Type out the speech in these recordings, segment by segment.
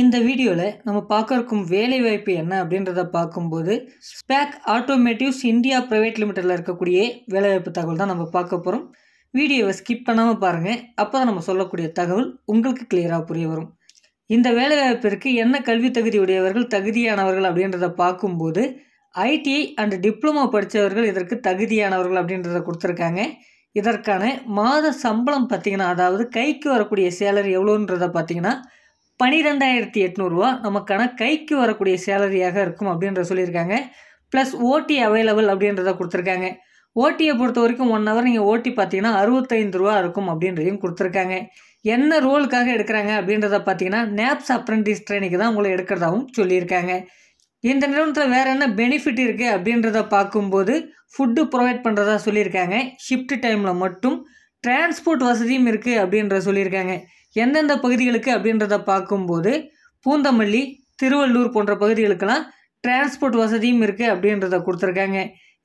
இந்த வீடியோவில் நம்ம பார்க்க இருக்கும் வேலைவாய்ப்பு என்ன அப்படின்றத பார்க்கும்போது ஸ்பேக் ஆட்டோமேட்டிவ்ஸ் இந்தியா ப்ரைவேட் லிமிட்டடில் இருக்கக்கூடிய வேலைவாய்ப்பு தகவல் தான் நம்ம பார்க்க போகிறோம் வீடியோவை ஸ்கிப் பண்ணாமல் பாருங்கள் அப்போ தான் நம்ம சொல்லக்கூடிய தகவல் உங்களுக்கு கிளியராக புரிய வரும் இந்த வேலைவாய்ப்பிற்கு என்ன கல்வி தகுதி உடையவர்கள் தகுதியானவர்கள் அப்படின்றத பார்க்கும்போது ஐடிஐ அண்ட் டிப்ளமோ படித்தவர்கள் இதற்கு தகுதியானவர்கள் அப்படின்றத கொடுத்துருக்காங்க இதற்கான மாத சம்பளம் பார்த்திங்கன்னா அதாவது கைக்கு வரக்கூடிய சேலரி எவ்வளோன்றதை பார்த்திங்கன்னா பனிரெண்டாயிரத்தி எட்நூறுரூவா நமக்கான கைக்கு வரக்கூடிய சேலரியாக இருக்கும் அப்படின்ற சொல்லியிருக்காங்க ப்ளஸ் ஓடி அவைலபிள் அப்படின்றத கொடுத்துருக்காங்க ஓட்டியை பொறுத்த வரைக்கும் ஒன் ஹவர் நீங்கள் ஓட்டி பார்த்தீங்கன்னா அறுபத்தைந்து ரூபா இருக்கும் அப்படின்றதையும் கொடுத்துருக்காங்க என்ன ரோலுக்காக எடுக்கிறாங்க அப்படின்றத பார்த்தீங்கன்னா நேப்ஸ் அப்ரெண்டிஸ் ட்ரைனிங்கு தான் உங்களை எடுக்கிறதாகவும் சொல்லியிருக்காங்க இந்த நிறுவனத்தில் வேறு என்ன பெனிஃபிட் இருக்குது அப்படின்றத பார்க்கும்போது ஃபுட்டு ப்ரொவைட் பண்ணுறதா சொல்லியிருக்காங்க ஷிஃப்ட் டைமில் மட்டும் டிரான்ஸ்போர்ட் வசதியும் இருக்குது அப்படின்ற சொல்லியிருக்காங்க எந்தெந்த பகுதிகளுக்கு அப்படின்றத பார்க்கும்போது பூந்தமல்லி திருவள்ளூர் போன்ற பகுதிகளுக்கெல்லாம் டிரான்ஸ்போர்ட் வசதியும் இருக்குது அப்படின்றத கொடுத்துருக்காங்க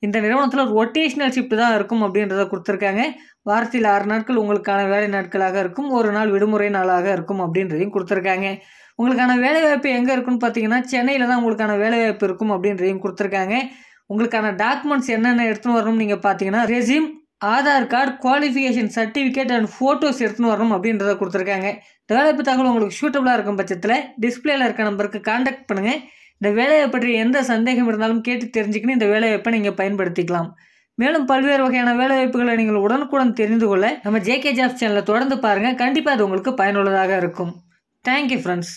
இந்த நிறுவனத்தில் ரொட்டேஷ்னல் ஷிஃப்ட் தான் இருக்கும் அப்படின்றத கொடுத்துருக்காங்க வாரத்தில் ஆறு நாட்கள் உங்களுக்கான வேலை நாட்களாக இருக்கும் ஒரு நாள் விடுமுறை நாளாக இருக்கும் அப்படின்றதையும் கொடுத்துருக்காங்க உங்களுக்கான வேலைவாய்ப்பு எங்கே இருக்குன்னு பார்த்தீங்கன்னா சென்னையில் தான் உங்களுக்கான வேலைவாய்ப்பு இருக்கும் அப்படின்றதையும் கொடுத்துருக்காங்க உங்களுக்கான டாக்குமெண்ட்ஸ் என்னென்ன எடுத்துன்னு வரணும்னு நீங்கள் பார்த்தீங்கன்னா resume Aadhaar card qualification certificate and photos எடுத்துன்னு வரணும் அப்படின்றத கொடுத்துருக்காங்க வேலைப்பு தகவல் உங்களுக்கு சூட்டபுளாக இருக்கும் பட்சத்தில் டிஸ்பிளேல இருக்க நம்பருக்கு காண்டாக்ட் பண்ணுங்கள் இந்த வேலையை பற்றி எந்த சந்தேகம் இருந்தாலும் கேட்டு தெரிஞ்சுக்கின்னு இந்த வேலைவாய்ப்பை நீங்கள் பயன்படுத்திக்கலாம் மேலும் பல்வேறு வகையான வேலைவாய்ப்புகளை நீங்கள் உடனுக்குடன் தெரிந்து கொள்ள நம்ம ஜேகே ஜாப் சேனலை தொடர்ந்து பாருங்கள் கண்டிப்பாக அது உங்களுக்கு பயனுள்ளதாக இருக்கும் தேங்க்யூ ஃப்ரெண்ட்ஸ்